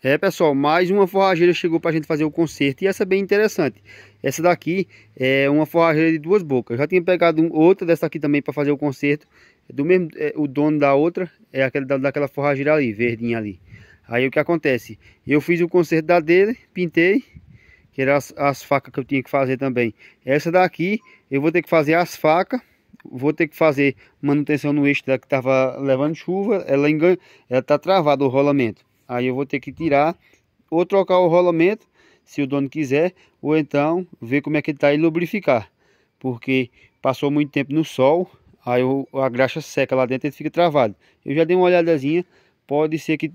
É pessoal, mais uma forrageira chegou para a gente fazer o conserto e essa é bem interessante. Essa daqui é uma forrageira de duas bocas. Eu já tinha pegado outra dessa aqui também para fazer o conserto. É do mesmo, é, o dono da outra é aquele da, daquela forrageira ali, verdinha ali. Aí o que acontece? Eu fiz o conserto da dele, pintei, que eram as, as facas que eu tinha que fazer também. Essa daqui eu vou ter que fazer as facas vou ter que fazer manutenção no eixo da que estava levando chuva, ela engana, ela está travada o rolamento. Aí eu vou ter que tirar ou trocar o rolamento, se o dono quiser, ou então ver como é que ele está e lubrificar. Porque passou muito tempo no sol, aí a graxa seca lá dentro e fica travado. Eu já dei uma olhadazinha, pode ser que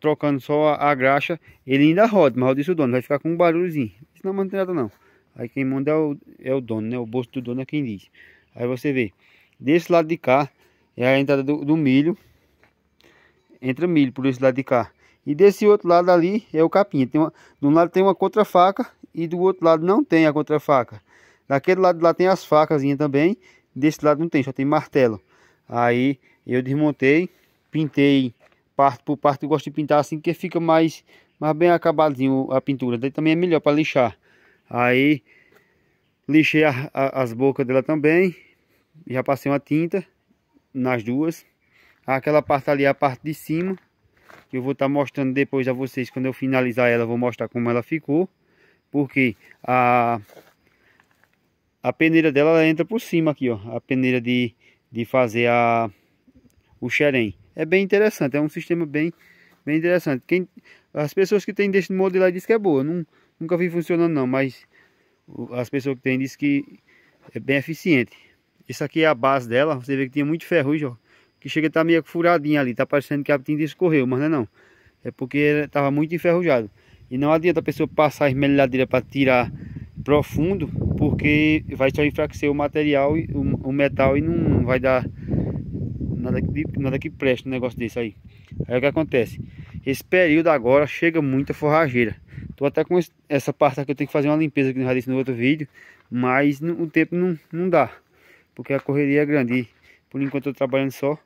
trocando só a, a graxa, ele ainda roda, mas eu disse o dono, vai ficar com um barulhozinho. Isso não manda nada não. Aí quem manda é o, é o dono, né? O bolso do dono é quem diz. Aí você vê, desse lado de cá é a entrada do, do milho, entra milho por esse lado de cá. E desse outro lado ali é o capim. Tem uma, de um lado tem uma contrafaca e do outro lado não tem a contrafaca. Daquele lado lá tem as facazinhas também. Desse lado não tem, só tem martelo. Aí eu desmontei, pintei parte por parte. Eu gosto de pintar assim que fica mais, mais bem acabadinho a pintura. Daí também é melhor para lixar. Aí lixei a, a, as bocas dela também. Já passei uma tinta nas duas. Aquela parte ali é a parte de cima. Que eu vou estar tá mostrando depois a vocês. Quando eu finalizar ela, vou mostrar como ela ficou. Porque a, a peneira dela entra por cima aqui, ó. A peneira de, de fazer a, o xerém. É bem interessante. É um sistema bem, bem interessante. Quem, as pessoas que têm desse modelar diz que é boa. Não, nunca vi funcionando não, mas as pessoas que têm dizem que é bem eficiente. Isso aqui é a base dela, você vê que tinha muito ferrugem, ó que chega a estar tá meio furadinha ali, tá parecendo que a tinta escorreu, mas não é não. É porque estava muito enferrujado. E não adianta a pessoa passar a esmelhadeira para tirar profundo, porque vai só enfraquecer o material, o, o metal e não vai dar nada que, nada que preste um negócio desse aí. Aí o que acontece? Esse período agora chega muita forrageira. Tô até com esse, essa parte aqui, eu tenho que fazer uma limpeza que eu já disse no outro vídeo, mas o tempo não, não dá, porque a correria é grande. Por enquanto eu tô trabalhando só.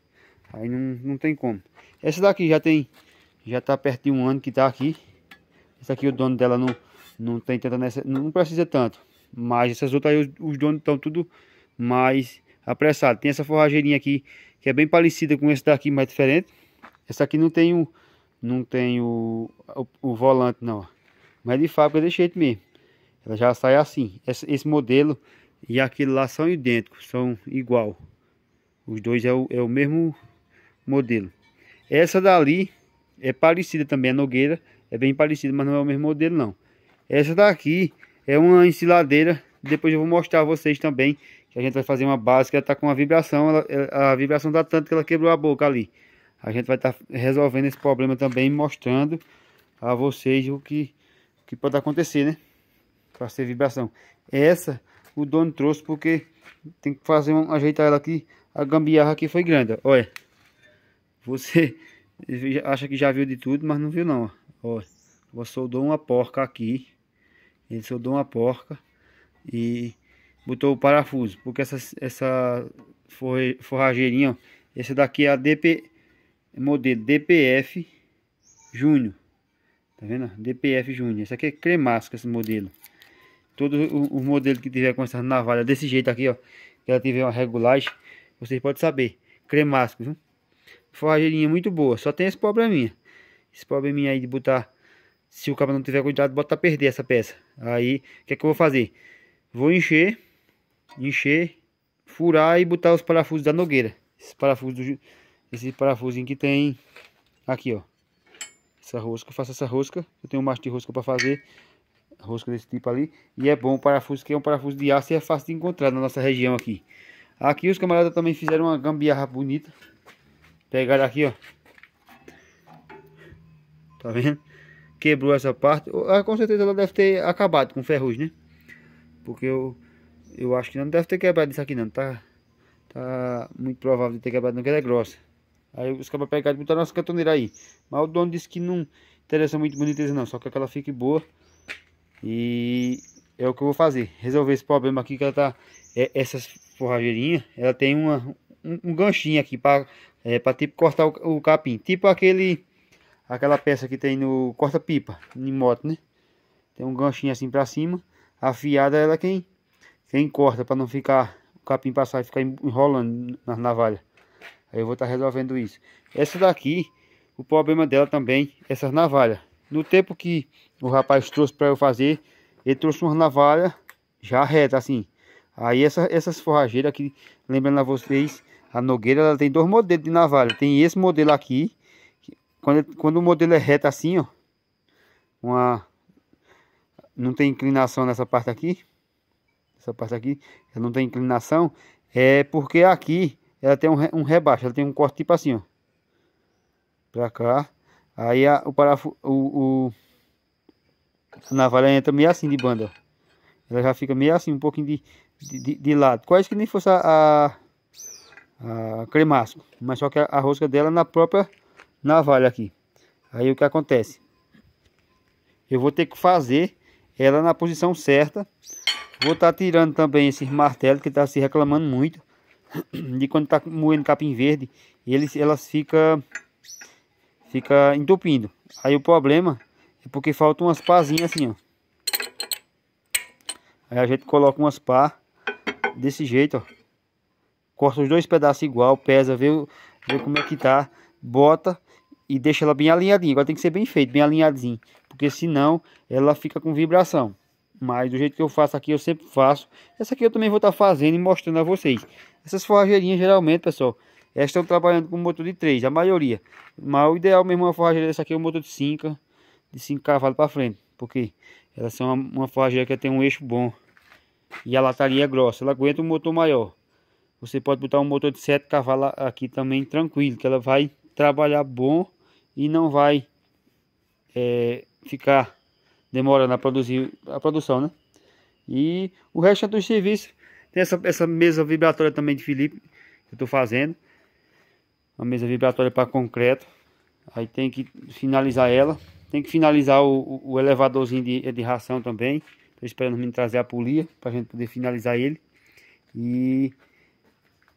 Aí não, não tem como. Essa daqui já tem. Já tá perto de um ano que tá aqui. Essa aqui o dono dela não, não tem tanta nessa. Não precisa tanto. Mas essas outras aí os, os donos estão tudo mais apressado. Tem essa forrageirinha aqui que é bem parecida com esse daqui, mas diferente. Essa aqui não tem o, não tem o, o, o volante não. Mas de fábrica é desse jeito mesmo. Ela já sai assim. Esse, esse modelo e aquele lá são idênticos, são igual. Os dois é o, é o mesmo modelo. Essa dali é parecida também, a Nogueira. É bem parecida, mas não é o mesmo modelo não. Essa daqui é uma ensiladeira. Depois eu vou mostrar a vocês também. Que a gente vai fazer uma base que ela está com a vibração. Ela, a vibração dá tanto que ela quebrou a boca ali. A gente vai estar tá resolvendo esse problema também. Mostrando a vocês o que, o que pode acontecer, né? Para ser vibração. Essa o dono trouxe porque tem que fazer um, ajeitar ela aqui a gambiarra aqui foi grande, ó. olha. Você acha que já viu de tudo, mas não viu não, ó. ó soldou uma porca aqui. Ele soldou uma porca e botou o parafuso, porque essa, essa forrageirinha, ó, daqui é a DP, modelo DPF Júnior. Tá vendo? DPF Júnior. Esse aqui é cremasco esse modelo. Todo o, o modelo que tiver com essa navalha desse jeito aqui, ó. Que ela tiver uma regulagem, vocês podem saber. Cremasco, viu? Forrageirinha muito boa. Só tem esse probleminha. Esse probleminha aí de botar... Se o cabo não tiver cuidado, bota a perder essa peça. Aí, o que é que eu vou fazer? Vou encher. Encher. Furar e botar os parafusos da nogueira. esse parafuso Do, esse parafusinho que tem... Aqui, ó. Essa rosca. Eu faço essa rosca. Eu tenho um macho de rosca para fazer rosca desse tipo ali. E é bom o parafuso, que é um parafuso de aço e é fácil de encontrar na nossa região aqui. Aqui os camaradas também fizeram uma gambiarra bonita. Pegaram aqui, ó. Tá vendo? Quebrou essa parte. Ah, com certeza ela deve ter acabado com ferrugem, né? Porque eu, eu acho que não deve ter quebrado isso aqui não. Tá, tá muito provável de ter quebrado não, que ela é grossa. Aí os caras pegaram e botaram nossa cantoneira aí. Mas o dono disse que não interessa muito boniteza não. Só que é ela fique boa. E é o que eu vou fazer. Resolver esse problema aqui que ela tá... É, essas forrageirinhas, ela tem uma, um, um ganchinho aqui para é, para tipo cortar o, o, capim. Tipo aquele... Aquela peça que tem no corta-pipa, em moto, né? Tem um ganchinho assim para cima. Afiada ela é quem, quem corta para não ficar... O capim passar e ficar enrolando na navalha. Aí eu vou estar tá resolvendo isso. Essa daqui, o problema dela também, essas navalhas. No tempo que o rapaz trouxe para eu fazer, ele trouxe uma navalha já reta, assim. Aí essa, essas forrageiras aqui, lembrando a vocês, a Nogueira ela tem dois modelos de navalha. Tem esse modelo aqui, que, quando, quando o modelo é reto assim, ó. Uma, não tem inclinação nessa parte aqui. Essa parte aqui, ela não tem inclinação. É porque aqui ela tem um, um rebaixo, ela tem um corte tipo assim, ó. Pra cá. Aí a, o parafuso, o, o a navalha entra meio assim de banda. Ela já fica meio assim, um pouquinho de, de, de lado. Quase que nem fosse a, a, a cremasco. Mas só que a, a rosca dela é na própria navalha aqui. Aí o que acontece? Eu vou ter que fazer ela na posição certa. Vou estar tá tirando também esses martelos que está se reclamando muito. De quando está moendo capim verde, eles, elas ficam fica entupindo. Aí o problema porque faltam umas pazinhas assim, ó. Aí a gente coloca umas pá desse jeito, ó. Corta os dois pedaços igual, pesa, vê, vê como é que tá, bota e deixa ela bem alinhadinha. Agora tem que ser bem feito, bem alinhadinho, porque senão ela fica com vibração. Mas do jeito que eu faço aqui, eu sempre faço. Essa aqui eu também vou estar tá fazendo e mostrando a vocês. Essas forrageirinhas, geralmente, pessoal, elas estão trabalhando com motor de 3, a maioria. Mas o ideal mesmo é uma forrageira dessa aqui é um motor de 5, de 5 cavalos para frente, porque ela é uma, uma forrageira que tem um eixo bom e a lataria é grossa, ela aguenta um motor maior. Você pode botar um motor de 7 cavalos aqui também tranquilo, que ela vai trabalhar bom e não vai é, ficar demorando a produzir a produção, né? E o resto é dos serviços tem essa, essa mesa vibratória também de Felipe que eu tô fazendo, uma mesa vibratória para concreto. Aí tem que finalizar ela tem que finalizar o, o elevadorzinho de, de ração também. Estou esperando me trazer a polia para a gente poder finalizar ele. E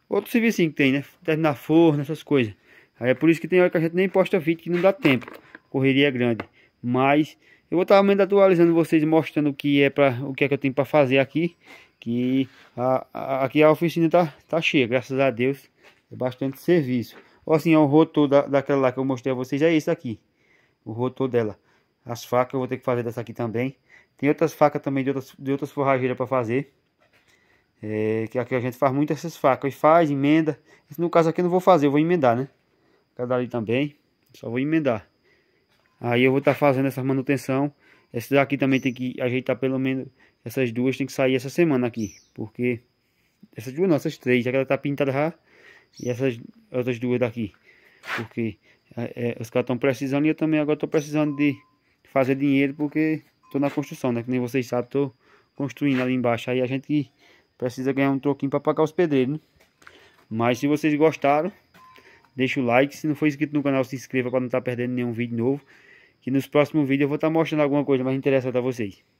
outro serviço que tem, né? Terminar forno, essas coisas. Aí é por isso que tem hora que a gente nem posta vídeo, que não dá tempo. Correria grande. Mas eu vou tá estar atualizando vocês, mostrando o que é, para o que, é que eu tenho para fazer aqui. Que a, a, aqui a oficina tá, tá cheia, graças a Deus. É bastante serviço. Ó, assim, é o rotor da, daquela lá que eu mostrei a vocês, é esse aqui o rotor dela. As facas eu vou ter que fazer dessa aqui também. Tem outras facas também de outras, de outras forrageiras para fazer. É, que aqui a gente faz muito essas facas. E faz, emenda. No caso aqui eu não vou fazer, eu vou emendar, né? Cada ali também. Só vou emendar. Aí eu vou estar tá fazendo essa manutenção. Essa daqui também tem que ajeitar pelo menos. Essas duas tem que sair essa semana aqui. Porque. Essas duas não, essas três. Já que ela tá pintada já. E essas outras duas daqui. Porque é, é, os caras estão precisando e eu também agora estou precisando de fazer dinheiro porque estou na construção, né? Que nem vocês sabem, estou construindo ali embaixo. Aí a gente precisa ganhar um troquinho para pagar os pedreiros, né? Mas se vocês gostaram, deixa o like. Se não for inscrito no canal, se inscreva para não estar tá perdendo nenhum vídeo novo. Que nos próximos vídeos eu vou estar tá mostrando alguma coisa mais interessante a vocês.